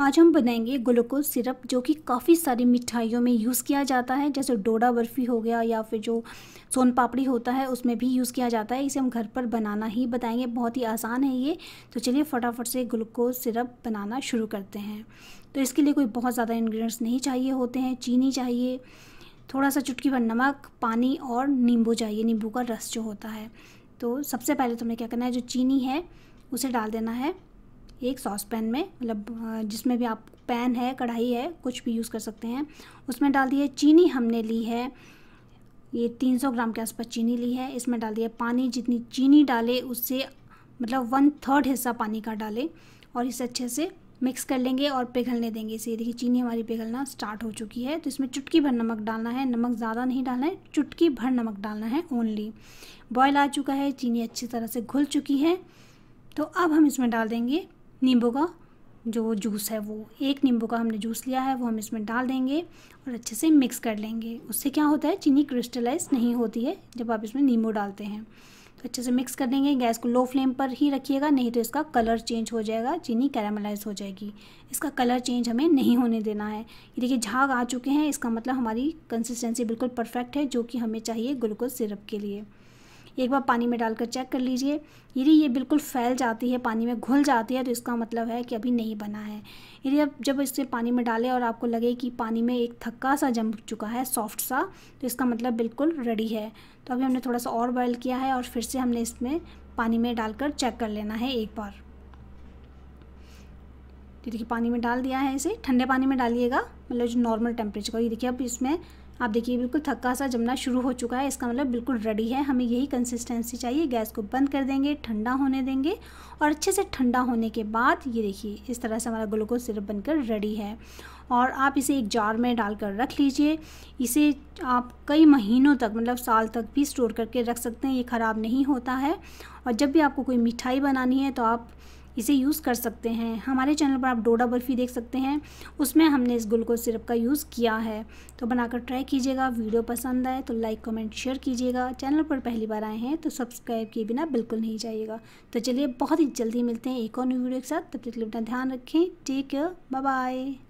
आज हम बनाएंगे ग्लूकोज सिरप जो कि काफ़ी सारी मिठाइयों में यूज़ किया जाता है जैसे डोडा बर्फ़ी हो गया या फिर जो सोन पापड़ी होता है उसमें भी यूज़ किया जाता है इसे हम घर पर बनाना ही बताएंगे बहुत ही आसान है ये तो चलिए फटाफट से ग्लूकोज सिरप बनाना शुरू करते हैं तो इसके लिए कोई बहुत ज़्यादा इन्ग्रीडियंट्स नहीं चाहिए होते हैं चीनी चाहिए थोड़ा सा चुटकी भर नमक पानी और नींबू चाहिए नींबू का रस जो होता है तो सबसे पहले तो क्या करना है जो चीनी है उसे डाल देना है एक सॉस पैन में मतलब जिसमें भी आप पैन है कढ़ाई है कुछ भी यूज़ कर सकते हैं उसमें डाल दिए चीनी हमने ली है ये 300 ग्राम के आसपास चीनी ली है इसमें डाल दिया पानी जितनी चीनी डाले उससे मतलब वन थर्ड हिस्सा पानी का डालें और इसे अच्छे से मिक्स कर लेंगे और पिघलने देंगे इसे देखिए चीनी हमारी पिघलना स्टार्ट हो चुकी है तो इसमें चुटकी भर नमक डालना है नमक ज़्यादा नहीं डालना है चुटकी भर नमक डालना है ओनली बॉयल आ चुका है चीनी अच्छी तरह से घुल चुकी है तो अब हम इसमें डाल देंगे नींबू का जो जूस है वो एक नींबू का हमने जूस लिया है वो हम इसमें डाल देंगे और अच्छे से मिक्स कर लेंगे उससे क्या होता है चीनी क्रिस्टलाइज नहीं होती है जब आप इसमें नींबू डालते हैं तो अच्छे से मिक्स कर देंगे गैस को लो फ्लेम पर ही रखिएगा नहीं तो इसका कलर चेंज हो जाएगा चीनी कैरामलाइज हो जाएगी इसका कलर चेंज हमें नहीं होने देना है ये देखिए झाग आ चुके हैं इसका मतलब हमारी कंसिस्टेंसी बिल्कुल परफेक्ट है जो कि हमें चाहिए ग्लूकोज सिरप के लिए एक बार पानी में डालकर चेक कर लीजिए यदि ये बिल्कुल फैल जाती है पानी में घुल जाती है तो इसका मतलब है कि अभी नहीं बना है यदि आप जब इसे पानी में डालें और आपको लगे कि पानी में एक थक्का सा जम चुका है सॉफ्ट सा तो इसका मतलब बिल्कुल रेडी है तो अभी हमने थोड़ा सा और बॉयल किया है और फिर से हमने इसमें पानी में डालकर चेक कर लेना है एक बार ये देखिए पानी में डाल दिया है इसे ठंडे पानी में डालिएगा मतलब जो नॉर्मल टेम्परेचर का ये देखिए अब इसमें आप देखिए बिल्कुल थक्का सा जमना शुरू हो चुका है इसका मतलब बिल्कुल रेडी है हमें यही कंसिस्टेंसी चाहिए गैस को बंद कर देंगे ठंडा होने देंगे और अच्छे से ठंडा होने के बाद ये देखिए इस तरह से हमारा ग्लूकोज सिरप बनकर रेडी है और आप इसे एक जार में डालकर रख लीजिए इसे आप कई महीनों तक मतलब साल तक भी स्टोर करके रख सकते हैं ये ख़राब नहीं होता है और जब भी आपको कोई मिठाई बनानी है तो आप इसे यूज़ कर सकते हैं हमारे चैनल पर आप डोडा बर्फ़ी देख सकते हैं उसमें हमने इस ग्लूकोज सिरप का यूज़ किया है तो बनाकर ट्राई कीजिएगा वीडियो पसंद आए तो लाइक कमेंट शेयर कीजिएगा चैनल पर पहली बार आए हैं तो सब्सक्राइब किए बिना बिल्कुल नहीं जाइएगा तो चलिए बहुत ही जल्दी मिलते हैं एक और न्यू वीडियो के साथ तब तक अपना ध्यान रखें टेक केयर बाय